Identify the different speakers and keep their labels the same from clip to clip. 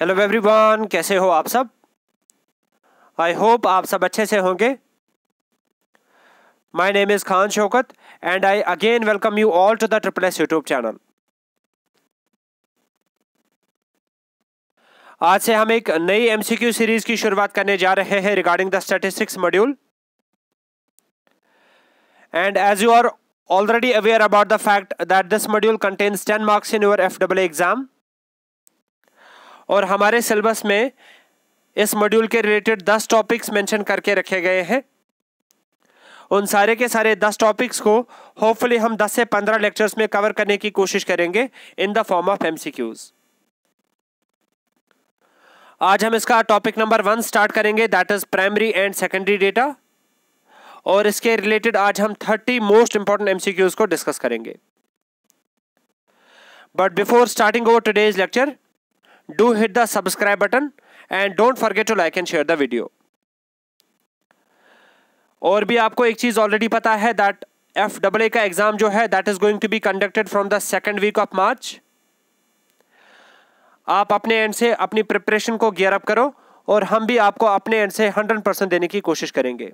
Speaker 1: Hello everyone कैसे हो आप सब आई होप आप सब अच्छे से होंगे my name is Khan Shaukat and I again welcome you all to the triple S YouTube channel आज से हम एक नई एमसीक्यू सीरीज की शुरुआत करने जा रहे हैं regarding the statistics module and as you are aware about the fact that this module contains ten marks in your F FAA exam और हमारे सिलेबस में इस मॉड्यूल के रिलेटेड दस टॉपिक्स मेंशन करके रखे गए हैं उन सारे के सारे दस टॉपिक्स को होपफुली हम दस से पंद्रह लेक्चर्स में कवर करने की कोशिश करेंगे in the form of MCQs आज हम इसका टॉपिक नंबर वन स्टार्ट करेंगे that is primary and secondary data और इसके रिलेटेड आज हम थर्टी मोस्ट इंपॉर्टेंट एमसीक्यूज को डिस्कस करेंगे but before starting our today's lecture do hit the subscribe button and don't forget to like and share the video. और भी आपको एक चीज़ ऑलरेडी पता है दैट एफ डबल ए का एग्ज़ाम जो है that is going to be conducted from the second week of March आप अपने एंड से अपनी प्रिपरेशन को गियर अप करो और हम भी आपको अपने एंड से हंड्रेड परसेंट देने की कोशिश करेंगे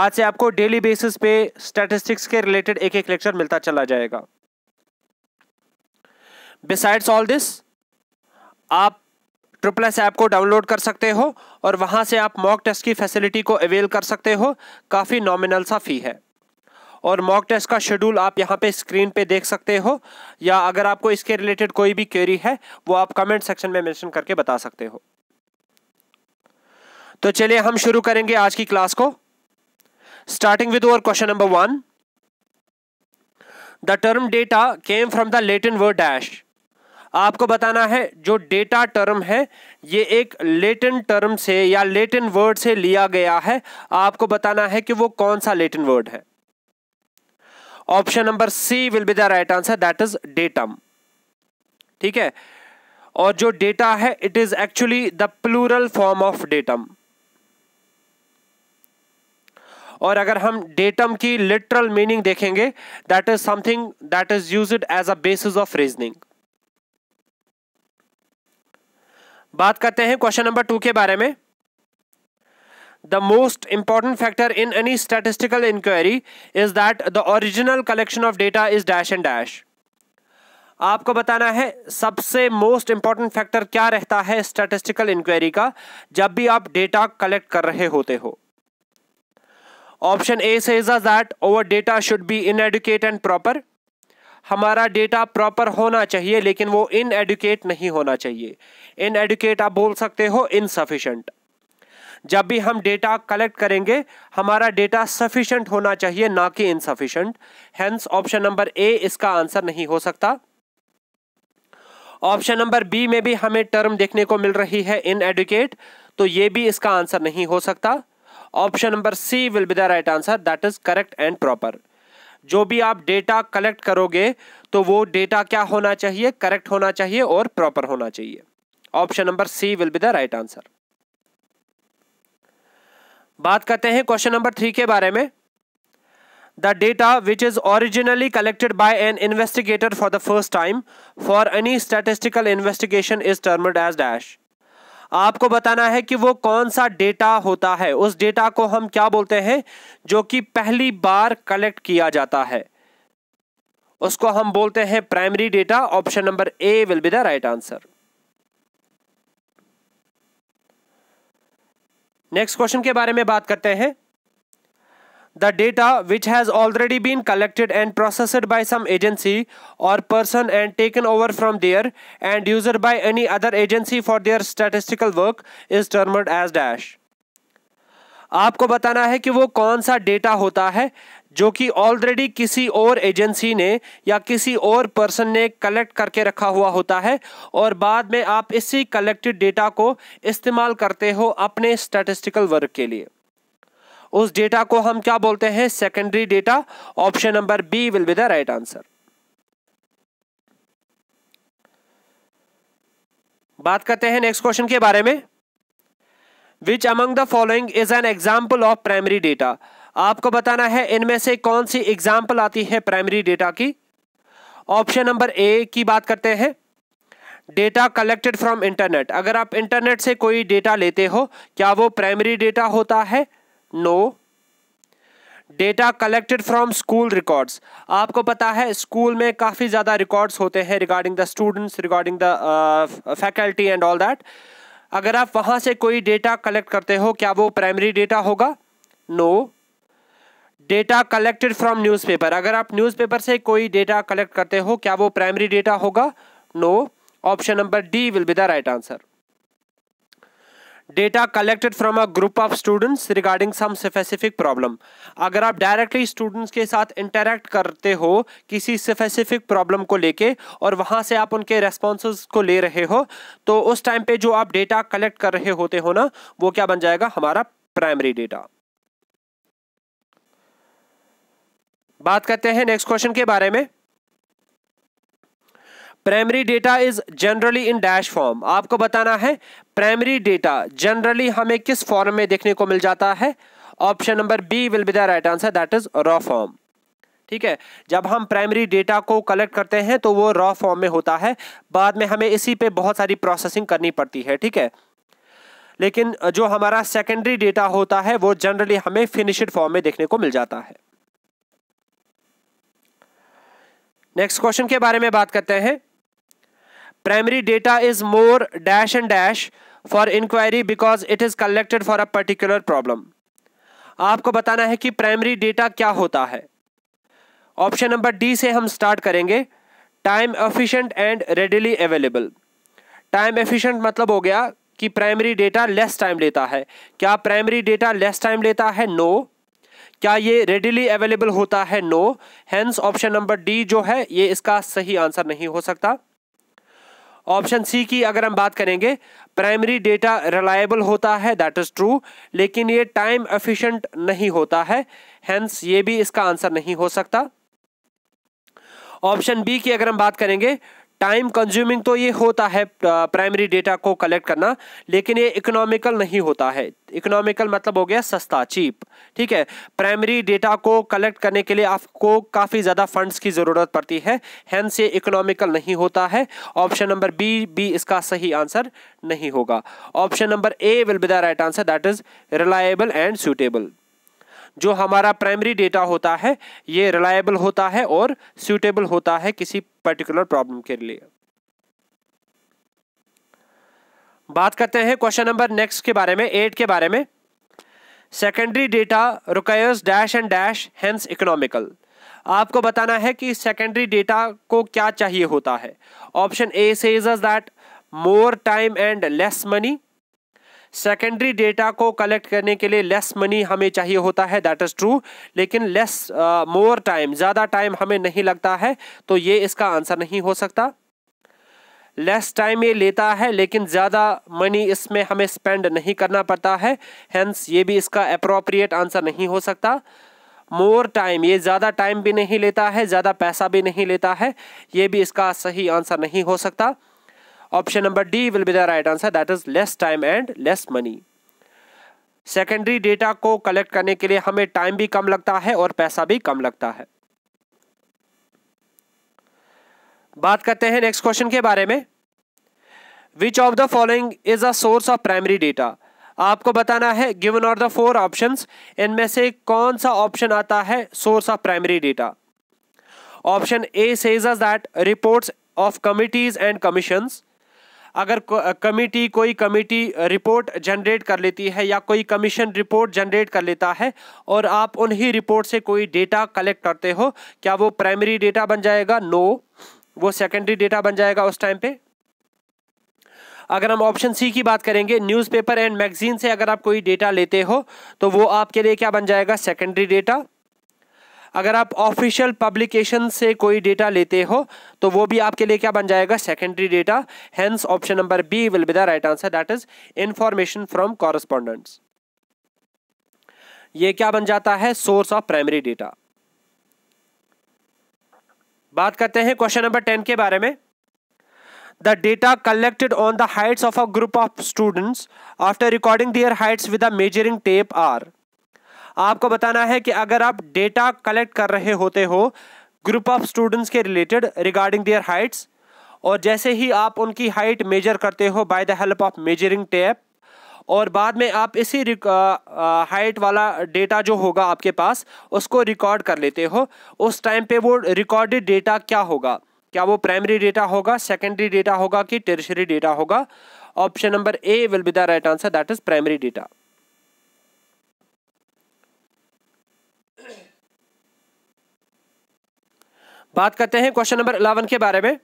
Speaker 1: आज से आपको डेली बेसिस पे स्टैटिस्टिक्स के रिलेटेड एक एक लेक्चर मिलता चला जाएगा बिसाइड्स ऑल दिस आप ट्रिपल एस ऐप को डाउनलोड कर सकते हो और वहाँ से आप मॉक टेस्ट की फैसिलिटी को अवेल कर सकते हो काफ़ी नॉमिनल सा फ़ी है और मॉक टेस्ट का शेड्यूल आप यहाँ पे स्क्रीन पे देख सकते हो या अगर आपको इसके रिलेटेड कोई भी क्वेरी है वो आप कमेंट सेक्शन में मेंशन करके बता सकते हो तो चलिए हम शुरू करेंगे आज की क्लास को starting with our question number one the term data came from the Latin word dash आपको बताना है जो डेटा टर्म है ये एक लेटन टर्म से या लेटन वर्ड से लिया गया है आपको बताना है कि वो कौन सा लेटन वर्ड है option number C will be the right answer that is datum ठीक है और जो डेटा है it is actually the plural form of datum और अगर हम डेटम की लिटरल मीनिंग देखेंगे that is something that is use as a basis of reasoning बात करते हैं क्वेश्चन नंबर टू के बारे में the most important factor in any statistical inquiry is that the original collection of data is dash and dash आपको बताना है सबसे मोस्ट इंपॉर्टेंट फैक्टर क्या रहता है स्टैटिस्टिकल इंक्वायरी का जब भी आप डेटा कलेक्ट कर रहे होते हो option A says that our data should be inadequate and proper हमारा डेटा प्रॉपर होना चाहिए लेकिन वो इन एडुकेट नहीं होना चाहिए इन एडुकेट आप बोल सकते हो इनसफिशेंट जब भी हम डेटा कलेक्ट करेंगे हमारा डेटा सफिशेंट होना चाहिए ना कि insufficient hence option number A इसका आंसर नहीं हो सकता ऑप्शन नंबर बी में भी हमें टर्म देखने को मिल रही है इन एडुकेट तो ये भी इसका आंसर नहीं हो सकता option number C will be the right answer that is correct and proper जो भी आप डेटा कलेक्ट करोगे तो वो डेटा क्या होना चाहिए करेक्ट होना चाहिए और प्रॉपर होना चाहिए option number C will be the right answer बात करते हैं क्वेश्चन नंबर थ्री के बारे में the data which is originally collected by an investigator for the first time for any statistical investigation is termed as dash आपको बताना है कि वो कौन सा डेटा होता है उस डेटा को हम क्या बोलते हैं जो कि पहली बार कलेक्ट किया जाता है उसको हम बोलते हैं primary data option number A will be the right answer next question के बारे में बात करते हैं the data which has already been collected and processed by some agency or person and taken over from there and used by any other agency for their statistical work is termed as dash आपको बताना है कि वो कौन सा data होता है जो कि ऑलरेडी किसी और एजेंसी ने या किसी और पर्सन ने कलेक्ट करके रखा हुआ होता है और बाद में आप इसी कलेक्टेड डेटा को इस्तेमाल करते हो अपने स्टैटिस्टिकल वर्क के लिए उस डेटा को हम क्या बोलते हैं secondary data option number B will be the right answer बात करते हैं नेक्स्ट क्वेश्चन के बारे में which among the following is an example of primary data आपको बताना है इनमें से कौन सी एग्जाम्पल आती है प्राइमरी डेटा की ऑप्शन नंबर ए की बात करते हैं डेटा कलेक्टेड फ्रॉम इंटरनेट अगर आप इंटरनेट से कोई डेटा लेते हो क्या वो प्राइमरी डेटा होता है no data collected from school records आपको पता है स्कूल में काफ़ी ज़्यादा रिकॉर्ड्स होते हैं regarding the students regarding the faculty and all that अगर आप वहाँ से कोई डेटा कलेक्ट करते हो क्या वो प्राइमरी डेटा होगा no data collected from newspaper अगर आप न्यूज़पेपर से कोई डेटा कलेक्ट करते हो क्या वो प्राइमरी डेटा होगा no option number D will be the right answer data collected from a group of students regarding some specific problem अगर आप डायरेक्टली स्टूडेंट्स के साथ इंटरेक्ट करते हो किसी स्पेसिफिक प्रॉब्लम को लेके और वहाँ से आप उनके रेस्पॉन्स को ले रहे हो तो उस टाइम पे जो आप डेटा कलेक्ट कर रहे होते हो ना वो क्या बन जाएगा हमारा प्राइमरी डेटा बात करते हैं नेक्स्ट क्वेश्चन के बारे में primary data is generally in dash form आपको बताना है प्राइमरी डेटा जनरली हमें किस फॉर्म में देखने को मिल जाता है option number B will be the right answer that is raw form ठीक है जब हम प्राइमरी डेटा को कलेक्ट करते हैं तो वो रॉ फॉर्म में होता है बाद में हमें इसी पे बहुत सारी प्रोसेसिंग करनी पड़ती है ठीक है लेकिन जो हमारा सेकेंडरी डेटा होता है वो जनरली हमें फिनिश्ड फॉर्म में देखने को मिल जाता है नेक्स्ट क्वेश्चन के बारे में बात करते हैं primary data is more dash and dash for inquiry because it is collected for a particular problem आपको बताना है कि primary data क्या होता है option number D से हम start करेंगे time efficient and readily available time efficient मतलब हो गया कि primary data less time लेता है क्या primary data less time लेता है no. क्या ये रेडिली अवेलेबल होता है no hence option number D जो है ये इसका सही आंसर नहीं हो सकता ऑप्शन सी की अगर हम बात करेंगे प्राइमरी डेटा रिलायबल होता है दैट इज़ ट्रू लेकिन ये टाइम एफिशिएंट नहीं होता है हैंस ये भी इसका आंसर नहीं हो सकता ऑप्शन बी की अगर हम बात करेंगे टाइम कंज्यूमिंग तो ये होता है प्राइमरी डेटा को कलेक्ट करना लेकिन ये इकोनॉमिकल नहीं होता है इकोनॉमिकल मतलब हो गया सस्ता चीप ठीक है प्राइमरी डेटा को कलेक्ट करने के लिए आपको काफ़ी ज़्यादा फंड्स की ज़रूरत पड़ती है हैंस ये इकोनॉमिकल नहीं होता है ऑप्शन नंबर बी बी इसका सही आंसर नहीं होगा option number A will be the right answer that is reliable and suitable जो हमारा प्राइमरी डेटा होता है ये रिलायबल होता है और सूटेबल होता है किसी पर्टिकुलर प्रॉब्लम के लिए बात करते हैं क्वेश्चन नंबर नेक्स्ट के बारे में एट के बारे में secondary data requires dash and dash hence economical आपको बताना है कि सेकेंडरी डेटा को क्या चाहिए होता है option A says that more time and less money secondary data को कलेक्ट करने के लिए लेस मनी हमें चाहिए होता है दैट इज़ ट्रू लेकिन लेस मोर टाइम ज़्यादा टाइम हमें नहीं लगता है तो ये इसका आंसर नहीं हो सकता लेस टाइम ये लेता है लेकिन ज़्यादा मनी इसमें हमें स्पेंड नहीं करना पड़ता है हेंस ये भी इसका अप्रोप्रिएट आंसर नहीं हो सकता मोर टाइम ये ज़्यादा टाइम भी नहीं लेता है ज़्यादा पैसा भी नहीं लेता है ये भी इसका सही आंसर नहीं हो सकता Option number D will be the right answer that is less time and less money. Secondary data को कलेक्ट करने के लिए हमें टाइम भी कम लगता है और पैसा भी कम लगता है बात करते हैं नेक्स्ट क्वेश्चन के बारे में which of the following is a source of primary data आपको बताना है given are the four options इनमें से कौन सा ऑप्शन आता है source of primary data option A says that reports of committees and commissions अगर को, कमेटी कोई कमेटी रिपोर्ट जनरेट कर लेती है या कोई कमीशन रिपोर्ट जनरेट कर लेता है और आप उन्हीं रिपोर्ट से कोई डेटा कलेक्ट करते हो क्या वो प्राइमरी डेटा बन जाएगा नो वो सेकेंडरी डेटा बन जाएगा उस टाइम पे अगर हम ऑप्शन सी की बात करेंगे न्यूज़पेपर एंड मैगजीन से अगर आप कोई डेटा लेते हो तो वो आपके लिए क्या बन जाएगा सेकेंडरी डेटा अगर आप ऑफिशियल पब्लिकेशन से कोई डेटा लेते हो तो वो भी आपके लिए क्या बन जाएगा secondary data hence option number B will be the right answer that is information from correspondents ये क्या बन जाता है सोर्स ऑफ प्राइमरी डेटा बात करते हैं क्वेश्चन नंबर टेन के बारे में the data collected on the heights of a group of students after recording their heights with a measuring tape are आपको बताना है कि अगर आप डेटा कलेक्ट कर रहे होते हो ग्रुप ऑफ स्टूडेंट्स के रिलेटेड रिगार्डिंग देयर हाइट्स और जैसे ही आप उनकी हाइट मेजर करते हो by the help of measuring tape और बाद में आप इसी हाइट वाला डेटा जो होगा आपके पास उसको रिकॉर्ड कर लेते हो उस टाइम पे वो रिकॉर्डेड डेटा क्या होगा क्या वो प्राइमरी डेटा होगा सेकेंडरी डेटा होगा कि टेरिशरी डेटा होगा option number A will be the right answer that is primary data बात करते हैं क्वेश्चन नंबर इलेवन के बारे में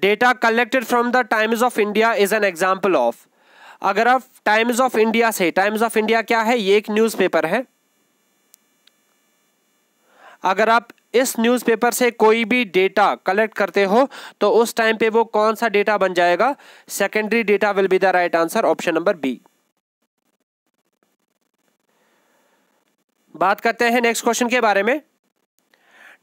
Speaker 1: data collected from the Times of India is an example of अगर आप टाइम्स ऑफ इंडिया से टाइम्स ऑफ इंडिया क्या है ये एक न्यूज़पेपर है अगर आप इस न्यूज़पेपर से कोई भी डेटा कलेक्ट करते हो तो उस टाइम पे वो कौन सा डेटा बन जाएगा secondary data will be the right answer option number B बात करते हैं नेक्स्ट क्वेश्चन के बारे में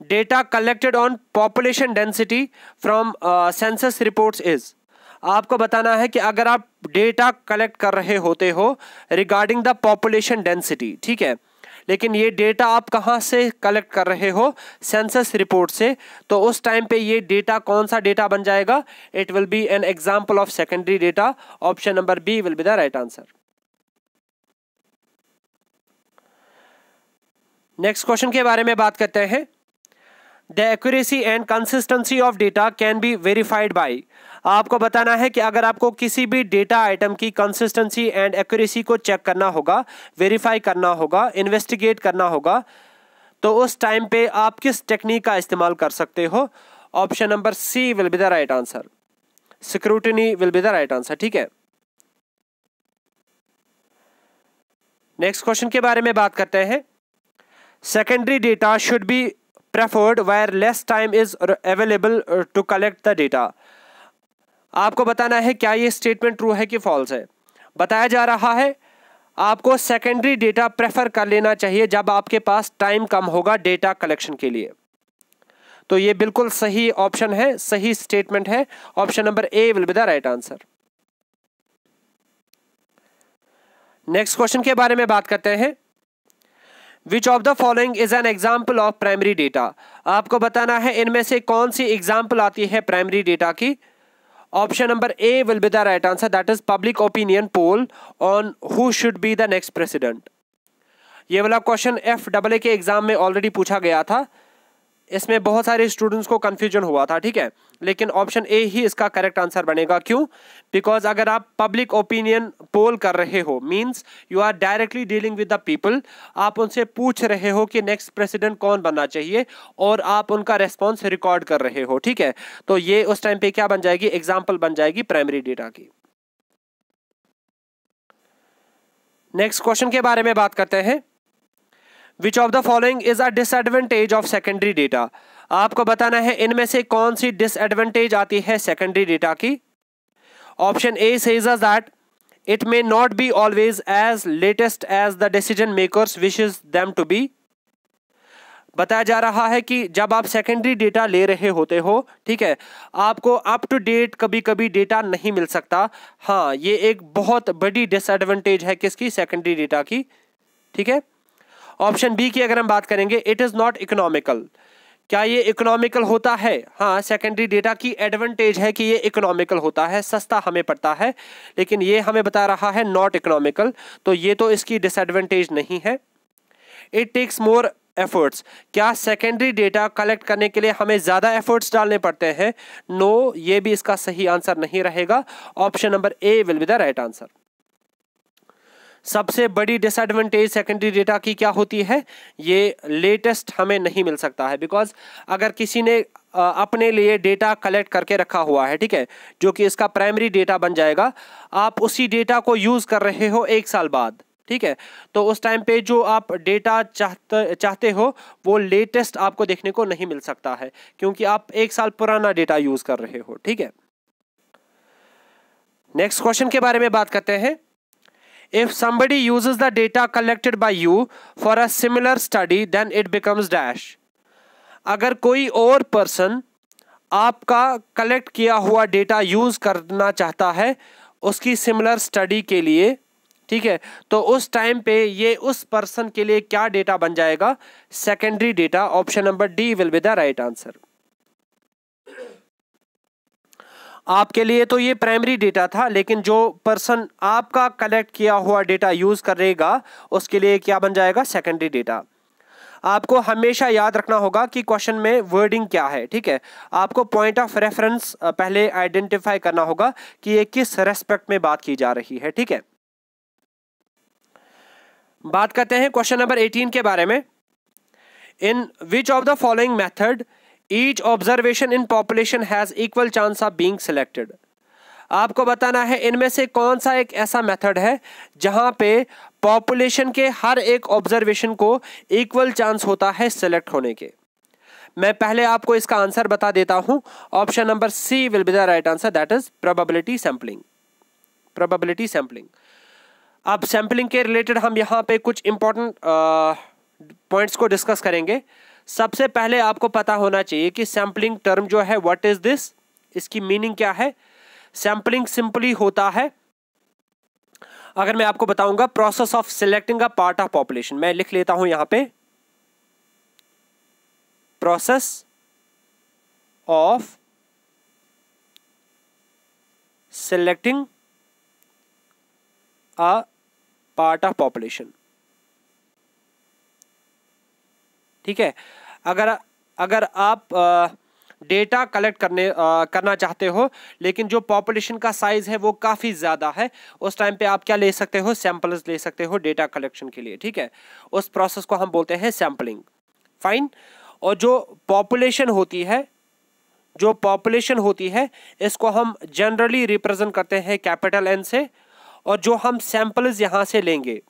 Speaker 1: data collected on population density from census reports is आपको बताना है कि अगर आप डेटा कलेक्ट कर रहे होते हो रिगार्डिंग द पॉपुलेशन डेंसिटी ठीक है लेकिन ये डेटा आप कहाँ से कलेक्ट कर रहे हो सेंसस रिपोर्ट से तो उस टाइम पे ये डेटा कौन सा डेटा बन जाएगा it will be an example of secondary data option number B will be the right answer next question के बारे में बात करते हैं the accuracy and consistency of data can be verified by आपको बताना है कि अगर आपको किसी भी डेटा आइटम की कंसिस्टेंसी एंड एक्यूरेसी को चेक करना होगा वेरीफाई करना होगा इन्वेस्टिगेट करना होगा तो उस टाइम पे आप किस टेक्निक का इस्तेमाल कर सकते हो option number C will be the right answer scrutiny will be the right answer ठीक है नेक्स्ट क्वेश्चन के बारे में बात करते हैं secondary data should be preferred where less time is available to collect the data आपको बताना है क्या ये स्टेटमेंट ट्रू है कि फॉल्स है बताया जा रहा है आपको सेकेंडरी डेटा प्रेफर कर लेना चाहिए जब आपके पास टाइम कम होगा डेटा कलेक्शन के लिए तो ये बिल्कुल सही ऑप्शन है सही स्टेटमेंट है option number A will be the right answer next question के बारे में बात करते हैं which of the following is an example of primary data आपको बताना है इनमें से कौन सी एग्जाम्पल आती है प्राइमरी डेटा की option number A will be the right answer that is public opinion poll on who should be the next president ये वाला क्वेश्चन एफ डबल ए के एग्जाम में ऑलरेडी पूछा गया था इसमें बहुत सारे स्टूडेंट्स को कंफ्यूजन हुआ था ठीक है लेकिन ऑप्शन ए ही इसका करेक्ट आंसर बनेगा क्यों बिकॉज अगर आप पब्लिक ओपिनियन पोल कर रहे हो means you are directly dealing with the people आप उनसे पूछ रहे हो कि नेक्स्ट प्रेसिडेंट कौन बनना चाहिए और आप उनका रेस्पॉन्स रिकॉर्ड कर रहे हो ठीक है तो ये उस टाइम पे क्या बन जाएगी एग्जाम्पल बन जाएगी प्राइमरी डेटा की नेक्स्ट क्वेश्चन के बारे में बात करते हैं which of the following is a disadvantage of secondary data आपको बताना है इनमें से कौन सी डिसएडवांटेज आती है सेकेंडरी डेटा की option A says that it may not be always as latest as the decision makers wishes them to be बताया जा रहा है कि जब आप सेकेंडरी डेटा ले रहे होते हो ठीक है आपको अप टू डेट कभी कभी डेटा नहीं मिल सकता हाँ ये एक बहुत बड़ी डिसएडवांटेज है किसकी सेकेंडरी डेटा की ठीक है ऑप्शन बी की अगर हम बात करेंगे इट इज़ नॉट इकोनॉमिकल क्या ये इकोनॉमिकल होता है हाँ सेकेंडरी डेटा की एडवांटेज है कि ये इकोनॉमिकल होता है सस्ता हमें पड़ता है लेकिन ये हमें बता रहा है नॉट इकोनॉमिकल तो ये तो इसकी डिसएडवांटेज नहीं है इट टेक्स मोर एफर्ट्स क्या सेकेंडरी डेटा कलेक्ट करने के लिए हमें ज़्यादा एफर्ट्स डालने पड़ते हैं नो no, ये भी इसका सही आंसर नहीं रहेगा option number A will be the right answer सबसे बड़ी डिसएडवांटेज सेकेंडरी डेटा की क्या होती है ये लेटेस्ट हमें नहीं मिल सकता है बिकॉज अगर किसी ने अपने लिए डेटा कलेक्ट करके रखा हुआ है ठीक है जो कि इसका प्राइमरी डेटा बन जाएगा आप उसी डेटा को यूज़ कर रहे हो एक साल बाद ठीक है तो उस टाइम पे जो आप डेटा चाहते चाहते हो वो लेटेस्ट आपको देखने को नहीं मिल सकता है क्योंकि आप एक साल पुराना डेटा यूज़ कर रहे हो ठीक है नेक्स्ट क्वेश्चन के बारे में बात करते हैं if somebody uses the data collected by you for a similar study then it becomes dash अगर कोई और पर्सन आपका कलेक्ट किया हुआ डेटा यूज़ करना चाहता है उसकी सिमिलर स्टडी के लिए ठीक है तो उस टाइम पे ये उस पर्सन के लिए क्या डेटा बन जाएगा secondary data option number D will be the right answer आपके लिए तो ये प्राइमरी डेटा था लेकिन जो पर्सन आपका कलेक्ट किया हुआ डेटा यूज़ करेगा उसके लिए क्या बन जाएगा सेकेंडरी डेटा आपको हमेशा याद रखना होगा कि क्वेश्चन में वर्डिंग क्या है ठीक है आपको पॉइंट ऑफ रेफरेंस पहले आइडेंटिफाई करना होगा कि ये किस रेस्पेक्ट में बात की जा रही है ठीक है बात करते हैं क्वेश्चन नंबर 18 के बारे में in which of the following method each observation in population has equal chance of being selected आपको बताना है इनमें से कौन सा एक ऐसा मेथड है जहां पे पॉपुलेशन के हर एक ऑब्जर्वेशन को इक्वल चांस होता है सेलेक्ट होने के मैं पहले आपको इसका आंसर बता देता हूं option number C will be the right answer that is probability sampling probability sampling अब सैम्पलिंग के रिलेटेड हम यहां पे कुछ इंपॉर्टेंट पॉइंट्स को डिस्कस करेंगे सबसे पहले आपको पता होना चाहिए कि सैम्पलिंग टर्म जो है व्हाट इज दिस इसकी मीनिंग क्या है सैम्पलिंग सिंपली होता है अगर मैं आपको बताऊंगा process of selecting a part of population मैं लिख लेता हूं यहां पे process of selecting a part of population ठीक है अगर अगर आप आ, डेटा कलेक्ट करने आ, करना चाहते हो लेकिन जो पॉपुलेशन का साइज़ है वो काफ़ी ज़्यादा है उस टाइम पे आप क्या ले सकते हो सैम्पल्स ले सकते हो डेटा कलेक्शन के लिए ठीक है उस प्रोसेस को हम बोलते हैं सैम्पलिंग फाइन और जो पॉपुलेशन होती है जो पॉपुलेशन होती है इसको हम जनरली रिप्रेजेंट करते हैं कैपिटल एन से और जो हम सैम्पल्स यहाँ से लेंगे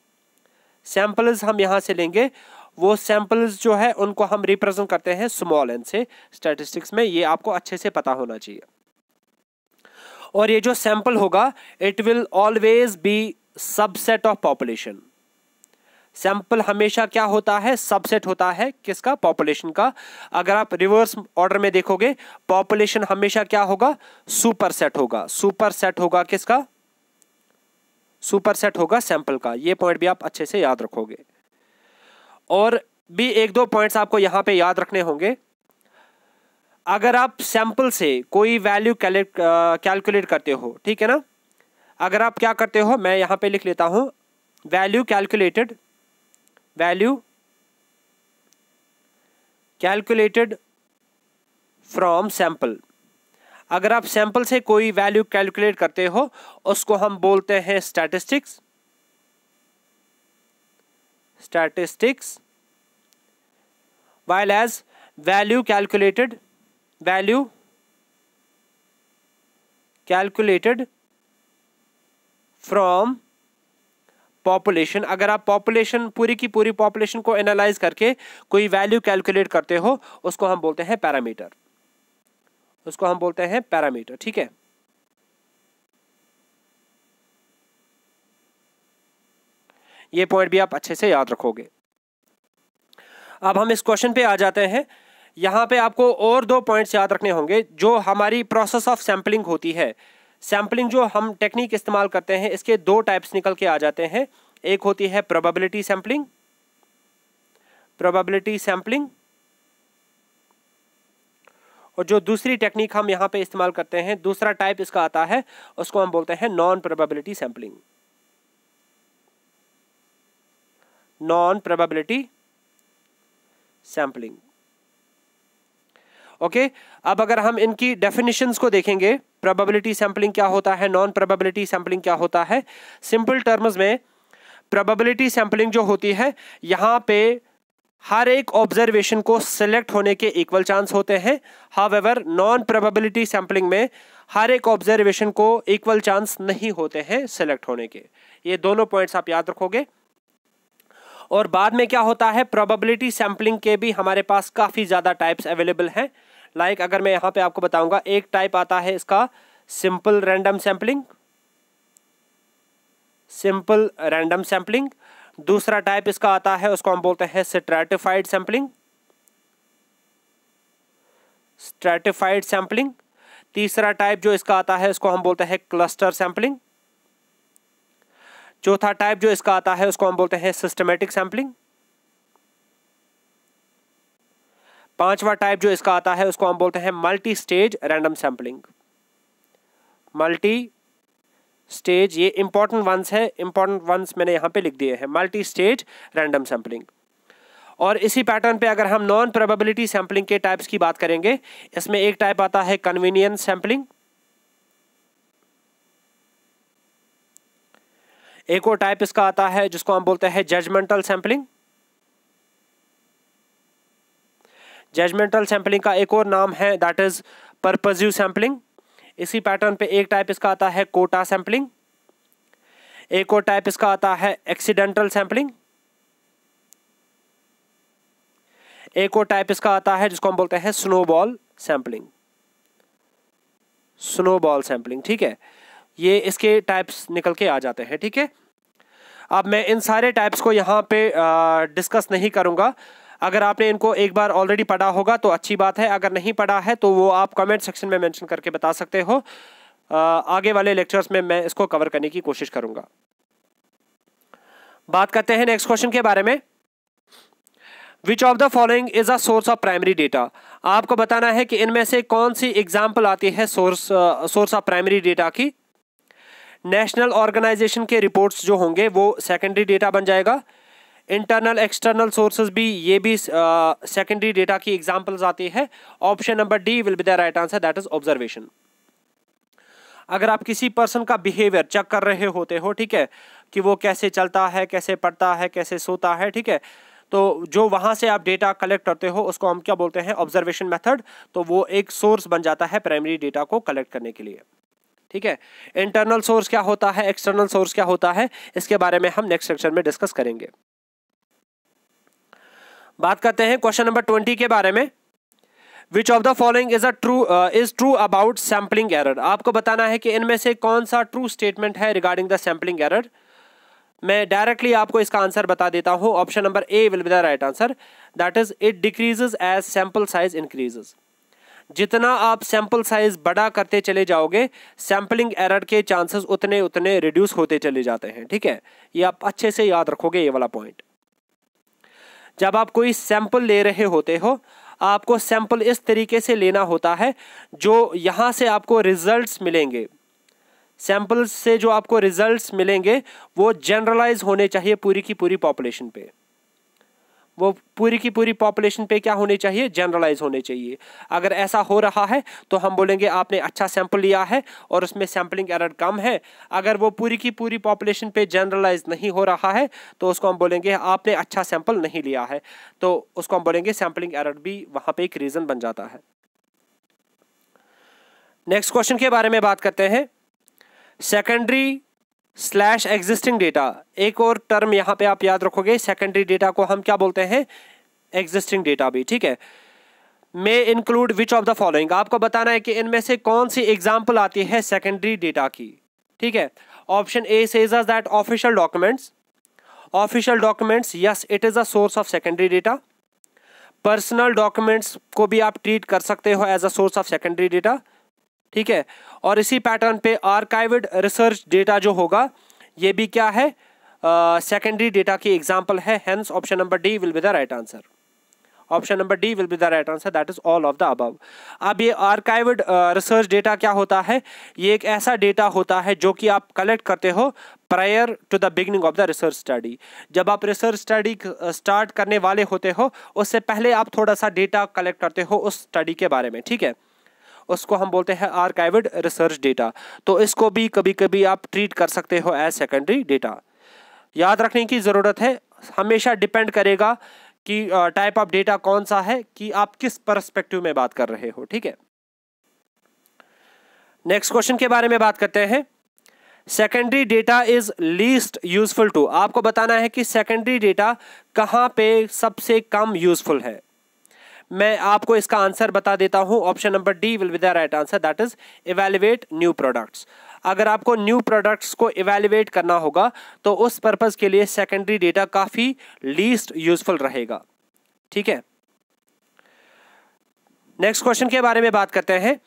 Speaker 1: सैम्पल्स हम यहाँ से लेंगे वो सैंपल्स जो है उनको हम रिप्रेजेंट करते हैं स्मॉल एन से स्टैटिस्टिक्स में ये आपको अच्छे से पता होना चाहिए और ये जो सैंपल होगा it will always be subset of population sample हमेशा क्या होता है सबसेट होता है किसका पॉपुलेशन का अगर आप रिवर्स ऑर्डर में देखोगे पॉपुलेशन हमेशा क्या होगा सुपर सेट होगा सुपर सेट होगा किसका सुपर सेट होगा सैंपल का ये पॉइंट भी आप अच्छे से याद रखोगे और भी एक दो पॉइंट्स आपको यहाँ पे याद रखने होंगे अगर आप सैंपल से कोई वैल्यू कैलकुलेट करते हो ठीक है ना अगर आप क्या करते हो मैं यहाँ पे लिख लेता हूँ value calculated value calculated from sample अगर आप सैंपल से कोई वैल्यू कैलकुलेट करते हो उसको हम बोलते हैं statistics statistics while as value calculated value calculated from population अगर आप पॉपुलेशन पूरी की पूरी पॉपुलेशन को एनालाइज करके कोई वैल्यू कैलकुलेट करते हो उसको हम बोलते हैं पैरामीटर उसको हम बोलते हैं पैरामीटर ठीक है ये पॉइंट भी आप अच्छे से याद रखोगे अब हम इस क्वेश्चन पे आ जाते हैं यहाँ पे आपको और दो पॉइंट्स याद रखने होंगे जो हमारी प्रोसेस ऑफ सैम्पलिंग होती है सैम्पलिंग जो हम टेक्निक इस्तेमाल करते हैं इसके दो टाइप्स निकल के आ जाते हैं एक होती है प्रोबेबिलिटी सैम्पलिंग प्रोबेबिलिटी सैम्पलिंग और जो दूसरी टेक्निक हम यहाँ पे इस्तेमाल करते हैं दूसरा टाइप इसका आता है उसको हम बोलते हैं non probability sampling non probability sampling okay अब अगर हम इनकी डेफिनेशन को देखेंगे प्रोबेबिलिटी सैंपलिंग क्या होता है नॉन प्रोबेबिलिटी सैंपलिंग क्या होता है सिंपल टर्म्स में प्रोबेबिलिटी सैंपलिंग जो होती है यहाँ पे हर एक ऑब्जर्वेशन को सिलेक्ट होने के इक्वल चांस होते हैं हावेवर नॉन प्रोबेबिलिटी सैंपलिंग में हर एक ऑब्जर्वेशन को इक्वल चांस नहीं होते हैं सिलेक्ट होने के ये दोनों पॉइंट्स आप याद रखोगे और बाद में क्या होता है प्रोबेबिलिटी सैम्पलिंग के भी हमारे पास काफ़ी ज़्यादा टाइप्स अवेलेबल हैं लाइक अगर मैं यहाँ पे आपको बताऊंगा एक टाइप आता है इसका simple random sampling simple random sampling दूसरा टाइप इसका आता है उसको हम बोलते हैं स्ट्रेटिफाइड सैम्पलिंग स्ट्रेटिफाइड सैम्पलिंग तीसरा टाइप जो इसका आता है उसको हम बोलते हैं क्लस्टर सैम्पलिंग चौथा टाइप जो इसका आता है उसको हम बोलते हैं सिस्टमेटिक सैम्पलिंग पांचवा टाइप जो इसका आता है उसको हम बोलते हैं multi stage random sampling multi stage ये इंपॉर्टेंट वंस है इंपॉर्टेंट वंस मैंने यहाँ पे लिख दिए हैं मल्टी स्टेज रैंडम सैम्पलिंग और इसी पैटर्न पे अगर हम नॉन प्रोबेबिलिटी सैम्पलिंग के टाइप्स की बात करेंगे इसमें एक टाइप आता है कन्वीनियंस सैम्पलिंग एक और टाइप इसका आता है जिसको हम बोलते हैं जजमेंटल सैम्पलिंग जजमेंटल सैम्पलिंग का एक और नाम है दैट इज परपजिव सैम्पलिंग इसी पैटर्न पे एक टाइप इसका आता है कोटा सैम्पलिंग एक और टाइप इसका आता है एक्सीडेंटल सैम्पलिंग एक और टाइप इसका आता है जिसको हम बोलते हैं स्नोबॉल सैम्पलिंग स्नोबॉल सैम्पलिंग ठीक है ये इसके टाइप्स निकल के आ जाते हैं ठीक है अब मैं इन सारे टाइप्स को यहाँ पे डिस्कस नहीं करूँगा अगर आपने इनको एक बार ऑलरेडी पढ़ा होगा तो अच्छी बात है अगर नहीं पढ़ा है तो वो आप कमेंट सेक्शन में मेंशन करके बता सकते हो आगे वाले लेक्चर्स में मैं इसको कवर करने की कोशिश करूँगा बात करते हैं नेक्स्ट क्वेश्चन के बारे में which of the following is a source of primary data आपको बताना है कि इनमें से कौन सी एग्जाम्पल आती है source source of primary data की नेशनल ऑर्गेनाइजेशन के रिपोर्ट्स जो होंगे वो सेकेंडरी डेटा बन जाएगा इंटरनल एक्सटर्नल सोर्सेज भी ये भी सेकेंडरी uh, डेटा की एग्जाम्पल्स आती है option number D will be the right answer that is observation अगर आप किसी पर्सन का बिहेवियर चेक कर रहे होते हो ठीक है कि वो कैसे चलता है कैसे पढ़ता है कैसे सोता है ठीक है तो जो वहाँ से आप डेटा कलेक्ट करते हो उसको हम क्या बोलते हैं ऑब्जर्वेशन मेथड तो वो एक सोर्स बन जाता है प्राइमरी डेटा को कलेक्ट करने के लिए ठीक है इंटरनल सोर्स क्या होता है एक्सटर्नल सोर्स क्या होता है इसके बारे में हम नेक्स्ट सेक्शन में डिस्कस करेंगे बात करते हैं क्वेश्चन नंबर ट्वेंटी के बारे में which of the following is a true is true about sampling error आपको बताना है कि इनमें से कौन सा ट्रू स्टेटमेंट है रिगार्डिंग द सैम्पलिंग एरर मैं डायरेक्टली आपको इसका आंसर बता देता हूँ option number A will be the right answer that is it decreases as sample size increases जितना आप सैंपल साइज बड़ा करते चले जाओगे सैंपलिंग एरर के चांसेस उतने उतने रिड्यूस होते चले जाते हैं ठीक है ये आप अच्छे से याद रखोगे ये वाला पॉइंट जब आप कोई सैंपल ले रहे होते हो आपको सैंपल इस तरीके से लेना होता है जो यहाँ से आपको रिजल्ट्स मिलेंगे सैंपल से जो आपको रिजल्ट्स मिलेंगे वो जनरलाइज होने चाहिए पूरी की पूरी पॉपुलेशन पे वो पूरी की पूरी पॉपुलेशन पे क्या होने चाहिए जनरलाइज होने चाहिए अगर ऐसा हो रहा है तो हम बोलेंगे आपने अच्छा सैंपल लिया है और उसमें सैम्पलिंग एरर कम है अगर वो पूरी की पूरी पॉपुलेशन पे जनरलाइज नहीं हो रहा है तो उसको हम बोलेंगे आपने अच्छा सैंपल नहीं लिया है तो उसको हम बोलेंगे सैम्पलिंग एरर भी वहाँ पर एक रीज़न बन जाता है नेक्स्ट क्वेश्चन के बारे में बात करते हैं सेकेंडरी स्लैश एग्जिस्टिंग डेटा एक और टर्म यहाँ पे आप याद रखोगे सेकेंडरी डेटा को हम क्या बोलते हैं एग्जिस्टिंग डेटा भी ठीक है may include which of the following आपको बताना है कि इनमें से कौन सी एग्जाम्पल आती है सेकेंडरी डेटा की ठीक है option A says us that official documents official documents yes it is a source of secondary data personal documents को भी आप ट्रीट कर सकते हो as a source of secondary data ठीक है और इसी पैटर्न पे आर्काइव्ड रिसर्च डेटा जो होगा ये भी क्या है सेकेंडरी डेटा की एग्जाम्पल है hence option number D will be the right answer option number D will be the right answer that is all of the above अब ये आर्काइव्ड रिसर्च डेटा क्या होता है ये एक ऐसा डेटा होता है जो कि आप कलेक्ट करते हो prior to the beginning of the research study जब आप रिसर्च स्टडी स्टार्ट करने वाले होते हो उससे पहले आप थोड़ा सा डेटा कलेक्ट करते हो उस स्टडी के बारे में ठीक है उसको हम बोलते हैं आर्काइवड रिसर्च डेटा तो इसको भी कभी कभी आप ट्रीट कर सकते हो एज सेकेंडरी डेटा याद रखने की ज़रूरत है हमेशा डिपेंड करेगा कि टाइप ऑफ डेटा कौन सा है कि आप किस परस्पेक्टिव में बात कर रहे हो ठीक है नेक्स्ट क्वेश्चन के बारे में बात करते हैं secondary data is least useful to आपको बताना है कि सेकेंडरी डेटा कहाँ पे सबसे कम यूजफुल है मैं आपको इसका आंसर बता देता हूँ option number D will be the right answer that is evaluate new products अगर आपको न्यू प्रोडक्ट्स को इवेल्युएट करना होगा तो उस पर्पज़ के लिए सेकेंडरी डेटा काफ़ी लीस्ट यूजफुल रहेगा ठीक है नेक्स्ट क्वेश्चन के बारे में बात करते हैं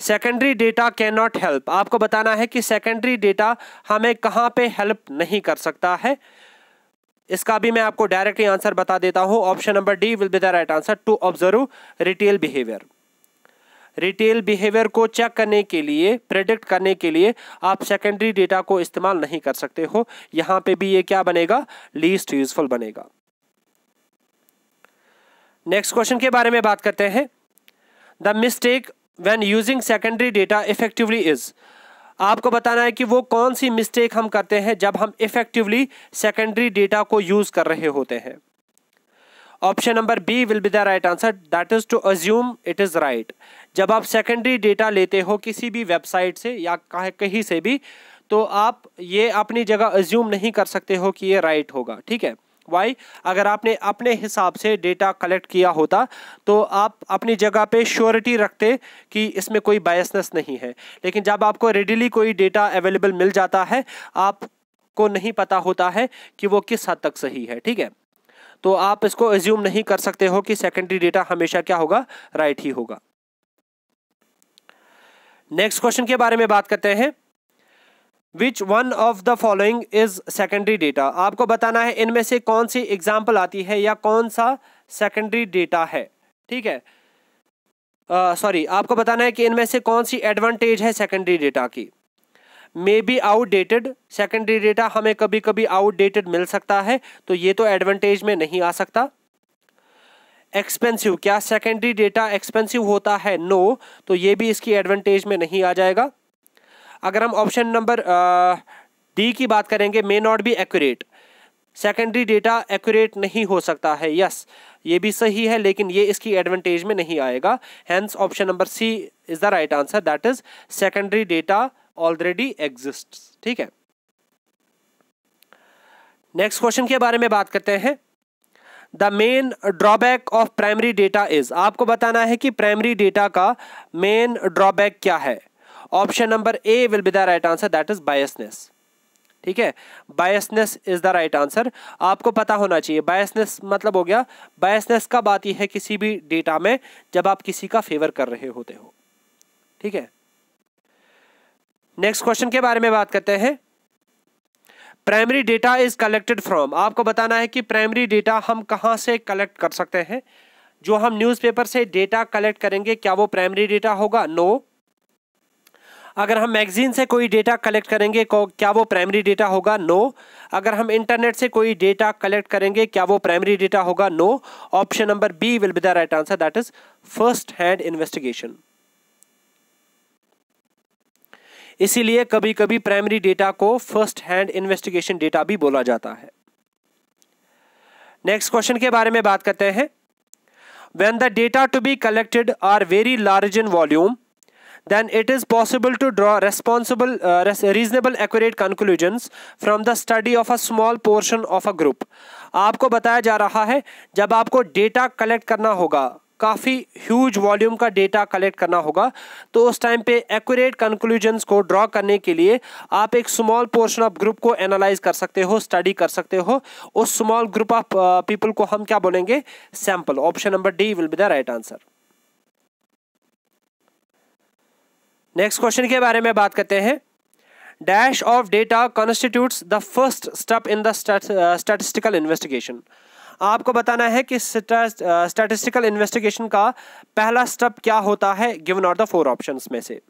Speaker 1: secondary data can not help आपको बताना है कि सेकेंडरी डेटा हमें कहाँ पे हेल्प नहीं कर सकता है इसका भी मैं आपको डायरेक्टली आंसर बता देता हूँ option number D will be the right answer to observe retail behaviour retail behaviour को चेक करने के लिए प्रेडिक्ट करने के लिए आप सेकेंडरी डेटा को इस्तेमाल नहीं कर सकते हो यहाँ पे भी ये क्या बनेगा लीस्ट यूजफुल बनेगा नेक्स्ट क्वेश्चन के बारे में बात करते हैं the mistake when using secondary data effectively is आपको बताना है कि वो कौन सी मिस्टेक हम करते हैं जब हम इफेक्टिवली सेकेंडरी डेटा को यूज कर रहे होते हैं option number B will be the right answer that is to assume it is right जब आप सेकेंडरी डेटा लेते हो किसी भी वेबसाइट से या कहीं से भी तो आप ये अपनी जगह अज्यूम नहीं कर सकते हो कि ये राइट right होगा ठीक है वाई अगर आपने अपने हिसाब से डेटा कलेक्ट किया होता तो आप अपनी जगह पे श्योरिटी रखते कि इसमें कोई बायसनेस नहीं है लेकिन जब आपको रेडिली कोई डेटा अवेलेबल मिल जाता है आपको नहीं पता होता है कि वो किस हद तक सही है ठीक है तो आप इसको एज्यूम नहीं कर सकते हो कि सेकेंडरी डेटा हमेशा क्या होगा राइट ही होगा नेक्स्ट क्वेश्चन के बारे में बात करते हैं which one of the following is secondary data आपको बताना है इनमें से कौन सी एग्जाम्पल आती है या कौन सा सेकेंडरी डेटा है ठीक है सॉरी uh, आपको बताना है कि इनमें से कौन सी एडवांटेज है सेकेंडरी डेटा की may be outdated secondary data हमें कभी कभी आउटडेटेड मिल सकता है तो ये तो एडवांटेज में नहीं आ सकता एक्सपेंसिव क्या सेकेंडरी डेटा एक्सपेंसिव होता है नो no, तो ये भी इसकी एडवांटेज में नहीं आ जाएगा अगर हम ऑप्शन नंबर डी की बात करेंगे may not be accurate secondary data accurate नहीं हो सकता है यस ये भी सही है लेकिन ये इसकी एडवांटेज में नहीं आएगा hence option number C is the right answer that is secondary data already exist ठीक है नेक्स्ट क्वेश्चन के बारे में बात करते हैं the main drawback of primary data is आपको बताना है कि प्राइमरी डेटा का मेन ड्रॉबैक क्या है option number A will be the right answer that is biasness ठीक है biasness is the right answer आपको पता होना चाहिए बायसनेस मतलब हो गया बायसनेस का बात यह है किसी भी डेटा में जब आप किसी का फेवर कर रहे होते हो ठीक है नेक्स्ट क्वेश्चन के बारे में बात करते हैं primary data is collected from आपको बताना है कि प्राइमरी डेटा हम कहाँ से कलेक्ट कर सकते हैं जो हम न्यूज़पेपर से डेटा कलेक्ट करेंगे क्या वो प्राइमरी डेटा होगा नो no. अगर हम मैगजीन से कोई डेटा कलेक्ट करेंगे क्या वो प्राइमरी डेटा होगा नो अगर हम इंटरनेट से कोई डेटा कलेक्ट करेंगे क्या वो प्राइमरी डेटा होगा no option number B will be the right answer that is first hand investigation इसीलिए कभी कभी प्राइमरी डेटा को फर्स्ट हैंड इन्वेस्टिगेशन डेटा भी बोला जाता है नेक्स्ट क्वेश्चन के बारे में बात करते हैं when the data to be collected are very large in volume then it is possible to draw responsible, uh, reasonable accurate conclusions from the study of a small portion of a group. आपको बताया जा रहा है जब आपको data collect करना होगा काफ़ी ह्यूज वॉल्यूम का डेटा कलेक्ट करना होगा तो उस टाइम पे एक्यूरेट कंक्लूजन्स को ड्रॉ करने के लिए आप एक स्मॉल पोर्शन ऑफ ग्रुप को एनालाइज कर सकते हो स्टडी कर सकते हो उस स्मॉल ग्रुप ऑफ पीपल को हम क्या बोलेंगे sample option number D will be the right answer next question के बारे में बात करते हैं dash of data constitutes the first step in the statistical investigation आपको बताना है कि स्टैटिस्टिकल इन्वेस्टिगेशन uh, का पहला स्टेप क्या होता है given are the four option में से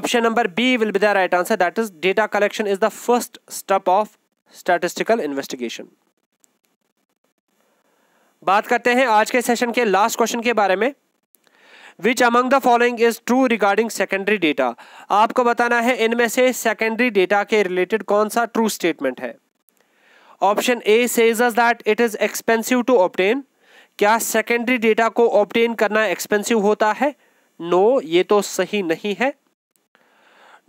Speaker 1: option number B will be the right answer that is data collection is the first step of statistical investigation बात करते हैं आज के सेशन के लास्ट क्वेश्चन के बारे में which among the following is true regarding secondary data आपको बताना है इनमें से सेकेंडरी डेटा के रिलेटेड कौन सा ट्रू स्टेटमेंट है option A says that it is expensive to obtain क्या सेकेंडरी डेटा को ऑप्टेन करना एक्सपेंसिव होता है नो no, ये तो सही नहीं है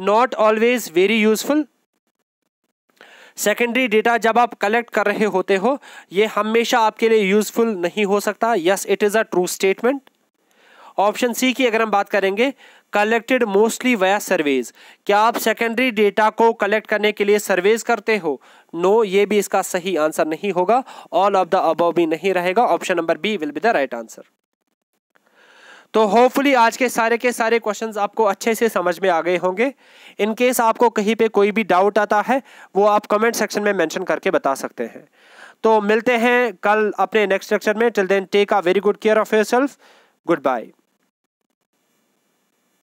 Speaker 1: not always very useful secondary data जब आप कलेक्ट कर रहे होते हो ये हमेशा आपके लिए यूजफुल नहीं हो सकता yes it is a true statement option C की अगर हम बात करेंगे कलेक्टेड मोस्टली वाया सर्वेज क्या आप सेकेंडरी डेटा को कलेक्ट करने के लिए सर्वेज करते हो नो no, ये भी इसका सही आंसर नहीं होगा ऑल ऑफ द अब भी नहीं रहेगा option number B will be the right answer तो होपफुली आज के सारे के सारे क्वेश्चंस आपको अच्छे से समझ में आ गए होंगे इन केस आपको कहीं पे कोई भी डाउट आता है वो आप कमेंट सेक्शन में मेंशन करके बता सकते हैं तो मिलते हैं कल अपने नेक्स्ट लेक्चर में till then take a very good care of your self good bye